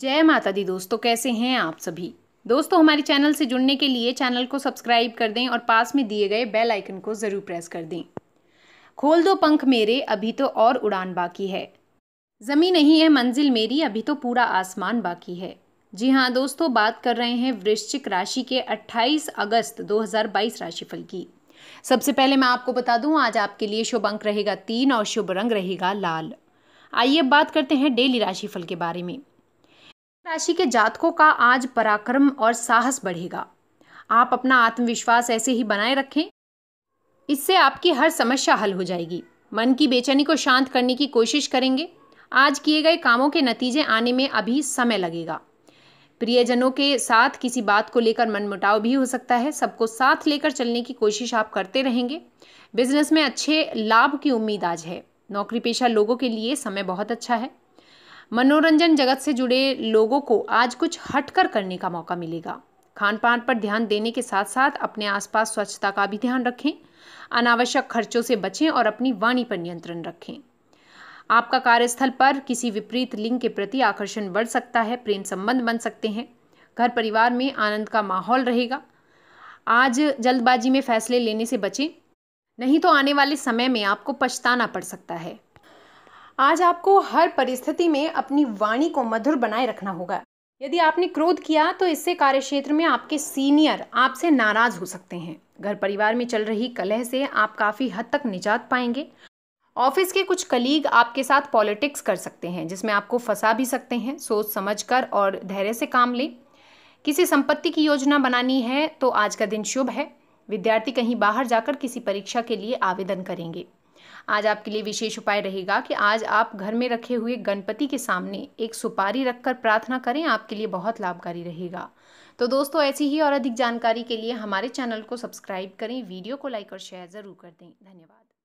जय माता दी दोस्तों कैसे हैं आप सभी दोस्तों हमारे चैनल से जुड़ने के लिए चैनल को सब्सक्राइब कर दें और पास में दिए गए बेल आइकन को ज़रूर प्रेस कर दें खोल दो पंख मेरे अभी तो और उड़ान बाकी है ज़मी नहीं है मंजिल मेरी अभी तो पूरा आसमान बाकी है जी हाँ दोस्तों बात कर रहे हैं वृश्चिक राशि के 28 अगस्त 2022 राशिफल की सबसे पहले मैं आपको बता दूं आज आपके लिए शुभ अंक रहेगा तीन और शुभ रंग रहेगा लाल आइए बात करते हैं डेली राशिफल के बारे में राशि के जातकों का आज पराक्रम और साहस बढ़ेगा आप अपना आत्मविश्वास ऐसे ही बनाए रखें इससे आपकी हर समस्या हल हो जाएगी मन की बेचैनी को शांत करने की कोशिश करेंगे आज किए गए कामों के नतीजे आने में अभी समय लगेगा प्रियजनों के साथ किसी बात को लेकर मनमुटाव भी हो सकता है सबको साथ लेकर चलने की कोशिश आप करते रहेंगे बिजनेस में अच्छे लाभ की उम्मीद आज है नौकरी पेशा लोगों के लिए समय बहुत अच्छा है मनोरंजन जगत से जुड़े लोगों को आज कुछ हटकर करने का मौका मिलेगा खान पान पर ध्यान देने के साथ साथ अपने आसपास स्वच्छता का भी ध्यान रखें अनावश्यक खर्चों से बचें और अपनी वाणी पर नियंत्रण रखें आपका कार्यस्थल पर किसी विपरीत लिंग के प्रति आकर्षण बढ़ सकता है प्रेम संबंध बन सकते हैं घर परिवार में आनंद का माहौल रहेगा आज जल्दबाजी में फैसले लेने से बचें नहीं तो आने वाले समय में आपको पछताना पड़ सकता है आज आपको हर परिस्थिति में अपनी वाणी को मधुर बनाए रखना होगा यदि आपने क्रोध किया तो इससे कार्यक्षेत्र में आपके सीनियर आपसे नाराज हो सकते हैं घर परिवार में चल रही कलह से आप काफ़ी हद तक निजात पाएंगे ऑफिस के कुछ कलीग आपके साथ पॉलिटिक्स कर सकते हैं जिसमें आपको फंसा भी सकते हैं सोच समझकर और धैर्य से काम लें किसी संपत्ति की योजना बनानी है तो आज का दिन शुभ है विद्यार्थी कहीं बाहर जाकर किसी परीक्षा के लिए आवेदन करेंगे आज आपके लिए विशेष उपाय रहेगा कि आज आप घर में रखे हुए गणपति के सामने एक सुपारी रखकर प्रार्थना करें आपके लिए बहुत लाभकारी रहेगा तो दोस्तों ऐसी ही और अधिक जानकारी के लिए हमारे चैनल को सब्सक्राइब करें वीडियो को लाइक और शेयर ज़रूर कर दें धन्यवाद